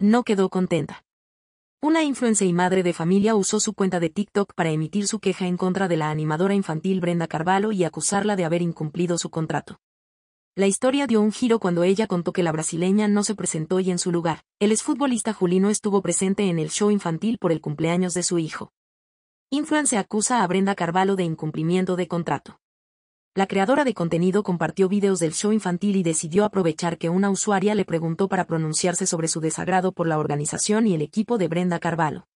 no quedó contenta. Una influencer y madre de familia usó su cuenta de TikTok para emitir su queja en contra de la animadora infantil Brenda Carvalho y acusarla de haber incumplido su contrato. La historia dio un giro cuando ella contó que la brasileña no se presentó y en su lugar, el exfutbolista Julino estuvo presente en el show infantil por el cumpleaños de su hijo. Influence acusa a Brenda Carvalho de incumplimiento de contrato. La creadora de contenido compartió videos del show infantil y decidió aprovechar que una usuaria le preguntó para pronunciarse sobre su desagrado por la organización y el equipo de Brenda Carvalho.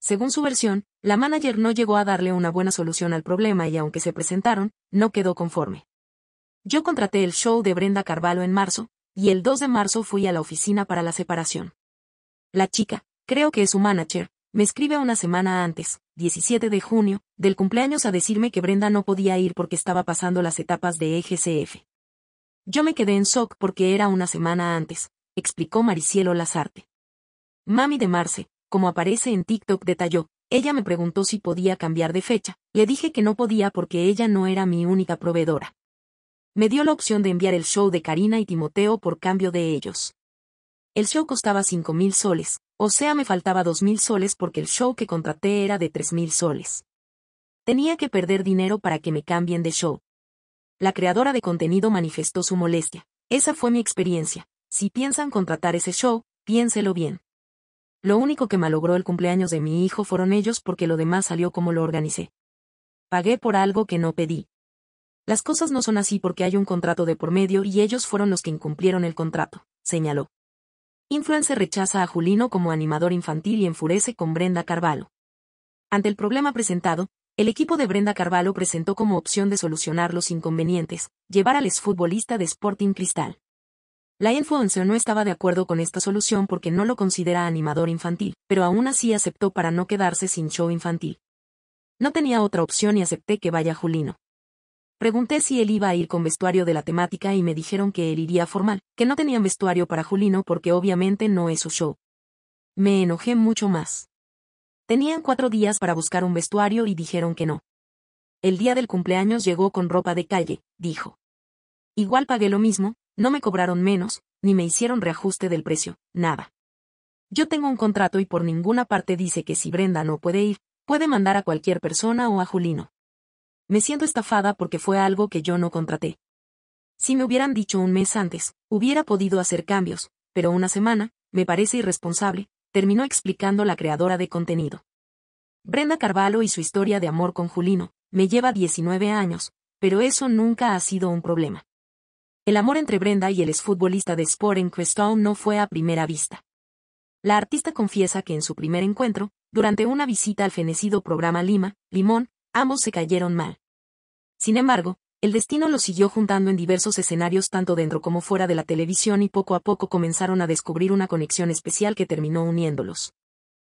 Según su versión, la manager no llegó a darle una buena solución al problema y aunque se presentaron, no quedó conforme. Yo contraté el show de Brenda Carvalho en marzo, y el 2 de marzo fui a la oficina para la separación. La chica, creo que es su manager, me escribe una semana antes, 17 de junio, del cumpleaños a decirme que Brenda no podía ir porque estaba pasando las etapas de EGCF. Yo me quedé en shock porque era una semana antes, explicó Maricielo Lazarte. Mami de Marce, como aparece en TikTok detalló, ella me preguntó si podía cambiar de fecha, le dije que no podía porque ella no era mi única proveedora. Me dio la opción de enviar el show de Karina y Timoteo por cambio de ellos. El show costaba 5.000 soles, o sea, me faltaba dos mil soles porque el show que contraté era de tres mil soles. Tenía que perder dinero para que me cambien de show. La creadora de contenido manifestó su molestia. Esa fue mi experiencia. Si piensan contratar ese show, piénselo bien. Lo único que malogró el cumpleaños de mi hijo fueron ellos porque lo demás salió como lo organicé. Pagué por algo que no pedí. Las cosas no son así porque hay un contrato de por medio y ellos fueron los que incumplieron el contrato, señaló. Influencer rechaza a Julino como animador infantil y enfurece con Brenda Carvalho. Ante el problema presentado, el equipo de Brenda Carvalho presentó como opción de solucionar los inconvenientes, llevar al exfutbolista de Sporting Cristal. La influencer no estaba de acuerdo con esta solución porque no lo considera animador infantil, pero aún así aceptó para no quedarse sin show infantil. No tenía otra opción y acepté que vaya Julino. Pregunté si él iba a ir con vestuario de la temática y me dijeron que él iría formal, que no tenían vestuario para Julino porque obviamente no es su show. Me enojé mucho más. Tenían cuatro días para buscar un vestuario y dijeron que no. El día del cumpleaños llegó con ropa de calle, dijo. Igual pagué lo mismo, no me cobraron menos, ni me hicieron reajuste del precio, nada. Yo tengo un contrato y por ninguna parte dice que si Brenda no puede ir, puede mandar a cualquier persona o a Julino. Me siento estafada porque fue algo que yo no contraté. Si me hubieran dicho un mes antes, hubiera podido hacer cambios, pero una semana, me parece irresponsable, terminó explicando la creadora de contenido. Brenda Carvalho y su historia de amor con Julino, me lleva 19 años, pero eso nunca ha sido un problema. El amor entre Brenda y el exfutbolista de Sporting Crestown no fue a primera vista. La artista confiesa que en su primer encuentro, durante una visita al fenecido programa Lima, Limón, ambos se cayeron mal. Sin embargo, el destino los siguió juntando en diversos escenarios tanto dentro como fuera de la televisión y poco a poco comenzaron a descubrir una conexión especial que terminó uniéndolos.